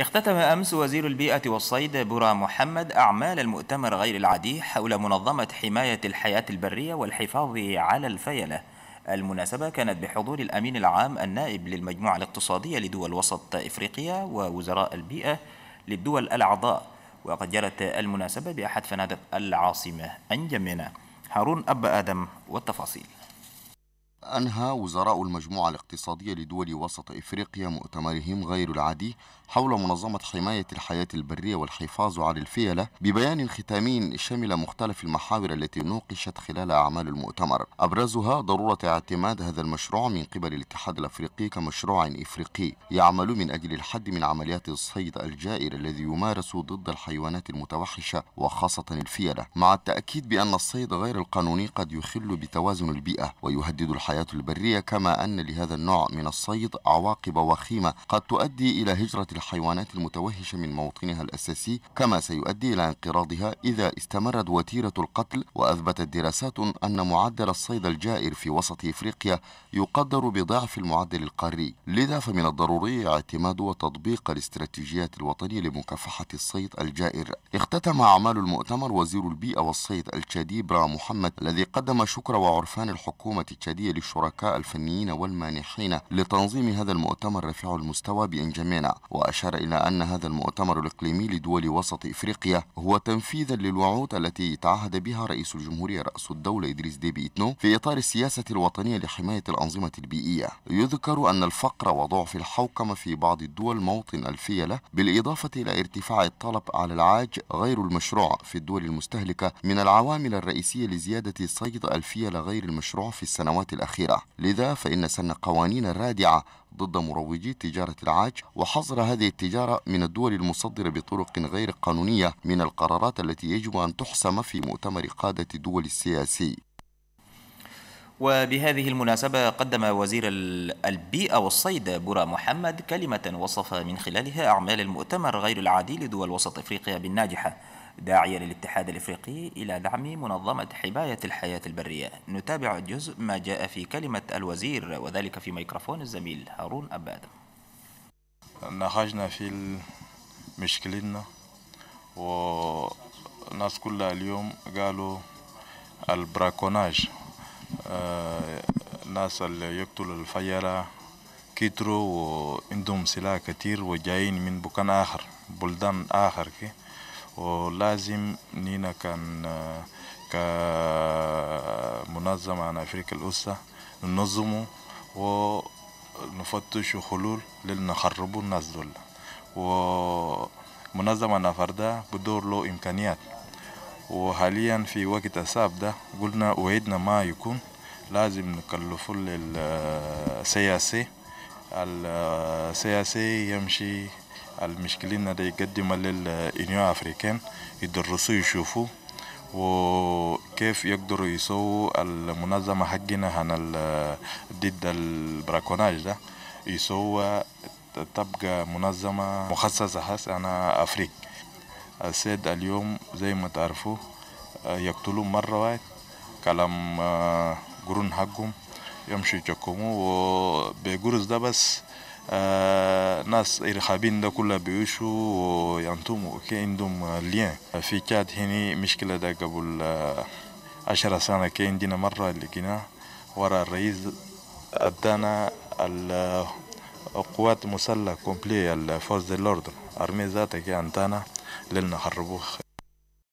اختتم أمس وزير البيئة والصيد برا محمد أعمال المؤتمر غير العادي حول منظمة حماية الحياة البرية والحفاظ على الفيلة المناسبة كانت بحضور الأمين العام النائب للمجموعة الاقتصادية لدول وسط إفريقيا ووزراء البيئة للدول الأعضاء وقد جرت المناسبة بأحد فنادق العاصمة أنجمنا هارون أب آدم والتفاصيل أنهى وزراء المجموعة الاقتصادية الاقتصادية لدول وسط إفريقيا مؤتمرهم غير العادي حول منظمة حماية الحياة البرية والحفاظ على الفيلة ببيان ختامي شمل مختلف المحاور التي نوقشت خلال أعمال المؤتمر أبرزها ضرورة اعتماد هذا المشروع من قبل الاتحاد الأفريقي كمشروع إفريقي يعمل من أجل الحد من عمليات الصيد الجائر الذي يمارس ضد الحيوانات المتوحشة وخاصة الفيلة مع التأكيد بأن الصيد غير القانوني قد يخل بتوازن البيئة ويهدد الحياة البرية كما أن لهذا النوع من الصيد عواقب وخيمة قد تؤدي إلى هجرة الحيوانات المتوهشة من موطنها الأساسي كما سيؤدي إلى انقراضها إذا استمرت وتيرة القتل وأثبتت دراسات أن معدل الصيد الجائر في وسط إفريقيا يقدر بضعف المعدل القاري لذا فمن الضروري اعتماد وتطبيق الاستراتيجيات الوطنية لمكافحة الصيد الجائر اختتم أعمال المؤتمر وزير البيئة والصيد التشادي برا محمد الذي قدم شكر وعرفان الحكومة التشادية للشركاء الفنيين والمانحين الصالحين لتنظيم هذا المؤتمر رفع المستوى بإنجمينا وأشار إلى أن هذا المؤتمر الإقليمي لدول وسط إفريقيا هو تنفيذا للوعود التي تعهد بها رئيس الجمهورية رأس الدولة إدريس ديبي إتنو في إطار السياسة الوطنية لحماية الأنظمة البيئية يذكر أن الفقر وضعف الحوكمة في بعض الدول موطن الفيلة بالإضافة إلى ارتفاع الطلب على العاج غير المشروع في الدول المستهلكة من العوامل الرئيسية لزيادة صيد الفيلة غير المشروع في السنوات الأخيرة لذا فإن سن قوانين القوانين الرادعة ضد مروجي تجارة العاج وحظر هذه التجارة من الدول المصدرة بطرق غير قانونية من القرارات التي يجب أن تحسم في مؤتمر قادة الدول السياسي وبهذه المناسبة قدم وزير البيئة والصيد برا محمد كلمة وصف من خلالها أعمال المؤتمر غير العادي لدول وسط أفريقيا بالناجحة داعية للاتحاد الإفريقي إلى دعم منظمة حماية الحياة البرية نتابع جزء ما جاء في كلمة الوزير وذلك في ميكروفون الزميل هارون أباد نهجنا في مشكلتنا والناس كلها اليوم قالوا البراكوناج آه، ناس اللي يقتلوا الفيلة كتروا وعندهم سلاح كتير وجايين من بكان آخر بلدان آخر كي ولازم نينا كان كمنظمة عن أفريقيا الأسرة ننظمه ونفتش حلول لنخربوا الناس دول ومنظمة نفردة بدور له إمكانيات وحاليا في وقت أساب ده قلنا وعدنا ما يكون لازم نكلفه للسياسي إيه. السياسي إيه يمشي المشكلين ده يقدم للإنيو أفريكان يدرسوا يشوفوا وكيف يقدروا يسووا المنظمة حقنا هنا ضد البراكوناج ده يسووا تبقى منظمة مخصصة حس أنا أفريق السيد اليوم زي ما تعرفوا يقتلوا مرة واحد كلام آه، قرون حقهم يمشي يجكموا وبيقرز ده بس آه، ناس إرهابيين ده كلها بيعيشوا وينتموا كي عندهم لين في كاد هني مشكلة ده قبل آه، عشرة سنة كي عندنا مرة كنا ورا الرئيس ادانا القوات آه، المسلحة كومبلي الفوز دي لورد ارمي ذاتك انتانا لنا خربوخ